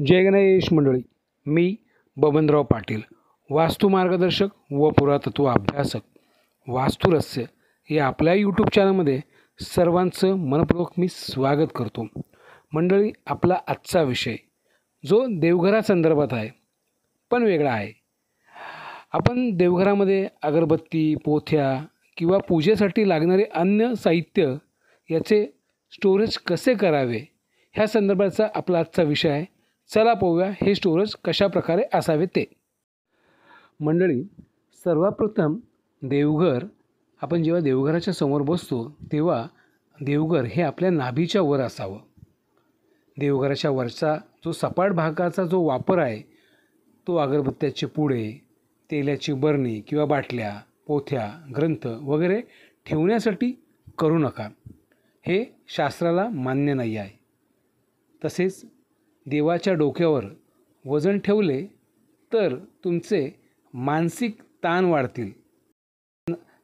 जय गणेश मंडळी मी बबनराव पाटील वास्तू मार्गदर्शक व पुरातत्व अभ्यासक वास्तुरस्य या आपल्या यूट्यूब चॅनलमध्ये सर्वांचं मनपूर्वक मी स्वागत करतो मंडळी आपला आजचा विषय जो देवघरासंदर्भात आहे पण वेगळा आहे आपण देवघरामध्ये अगरबत्ती पोथ्या किंवा पूजेसाठी लागणारे अन्य साहित्य याचे स्टोरेज कसे करावे ह्या संदर्भाचा आपला आजचा विषय आहे चला पाहूया हे स्टोरेज कशाप्रकारे असावे ते मंडळी सर्वप्रथम देवघर आपण जेव्हा देवघराच्या समोर बसतो तेव्हा देवघर हे आपल्या नाभीच्या वर असावं देवघराच्या वरचा जो सपाट भागाचा जो वापर आहे तो अगरबत्त्याचे पुडे तेलाची बरणी किंवा बाटल्या पोथ्या ग्रंथ वगैरे ठेवण्यासाठी करू नका हे शास्त्राला मान्य नाही आहे तसेच देवाच्या डोक्यावर वजन ठेवले तर तुमचे मानसिक ताण वाढतील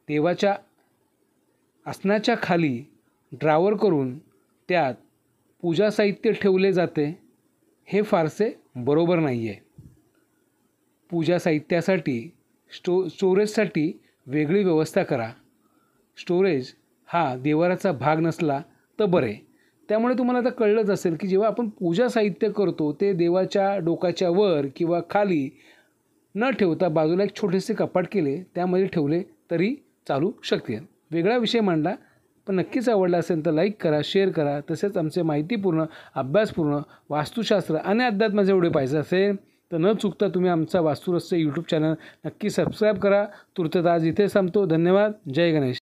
देवाच्या आसनाच्या खाली ड्रावर करून त्यात पूजा साहित्य ठेवले जाते हे फारसे बरोबर नाही आहे पूजा साहित्यासाठी स्टो स्टोरेजसाठी वेगळी व्यवस्था करा स्टोरेज हा देवाराचा भाग नसला तर बरे त्यामुळे तुम्हाला आता कळलंच असेल की जेव्हा आपण पूजा साहित्य करतो ते देवाच्या डोकाच्या वर किंवा खाली न ठेवता बाजूला एक छोटेसे कपाट केले त्यामध्ये ठेवले तरी चालू शकते वेगळा विषय मांडला पण नक्कीच आवडला असेल तर लाईक करा शेअर करा तसेच आमचे माहितीपूर्ण अभ्यासपूर्ण वास्तुशास्त्र आणि अध्यात्माचे एवढे पाहिजे असेल तर न चुकता तुम्ही आमचा वास्तुरस्य यूट्यूब चॅनल नक्की सबस्क्राईब करा तुर्त आज इथे थांबतो धन्यवाद जय गणेश